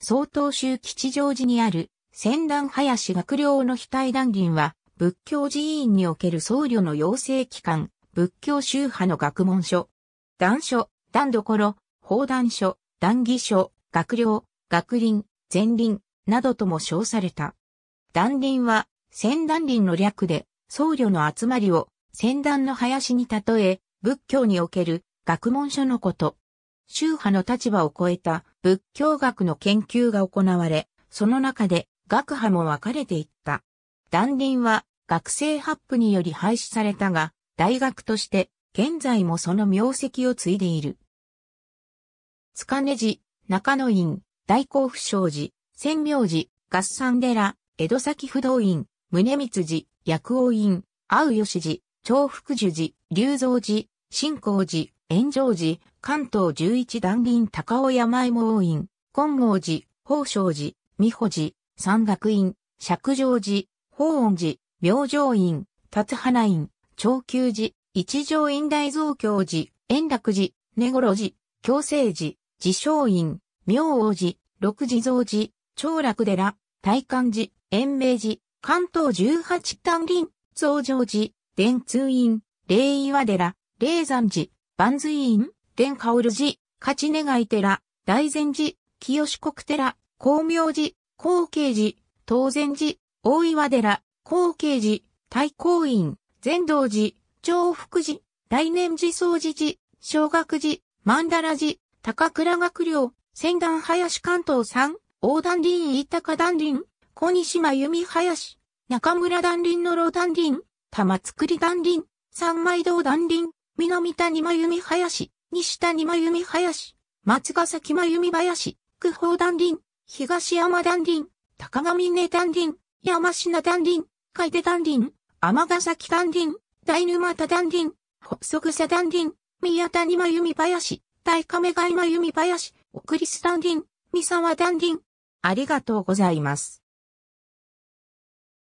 曹洞宗吉祥寺にある、仙段林学寮の額団林は、仏教寺院における僧侶の養成機関、仏教宗派の学問所。団所、団所、法団所、団義所、学寮、学林、前林、などとも称された。団林は、仙段林の略で、僧侶の集まりを、仙段の林に例え、仏教における学問所のこと。宗派の立場を超えた仏教学の研究が行われ、その中で学派も分かれていった。断林は学生発布により廃止されたが、大学として現在もその名跡を継いでいる。塚根寺、中野院、大甲府商寺、千明寺、合算寺、江戸崎不動院、宗光寺、薬王院、青吉寺、長福寿寺、龍造寺、新光寺、炎上寺、関東十一段林高尾山芋王院、金剛寺、宝生寺、美穂寺、山岳院、釈上寺、宝音寺、明星院、立花院、長久寺、一条院大造教寺、円楽寺、根頃寺、京成寺、自称院、明王寺、六地蔵寺、長楽寺、大観寺、延明寺、関東十八丹林、増上寺、伝通院、霊岩寺、霊山寺、万髄院、蓮香織寺、勝ち願い寺、大善寺、清国寺、光明寺、光慶寺、東禅寺、大岩寺、光慶寺、太光院、善道寺、長福寺、大念寺総寺寺、小学寺、万荼羅寺、高倉学寮、仙段林関東三、大丹林伊高丹林、小西真由美林、中村丹林の老丹林、玉造り丹林、三枚堂丹林、南谷真由美林、西谷真由美林、松ヶ崎真由美林、久保丹林、東山丹林、高上根丹林、山品丹林、海手丹林、天ヶ崎丹林、大沼田丹林、細草丹林、宮谷真由美林、大亀貝真由美林、奥栗ス丹林、三沢丹林。ありがとうございます。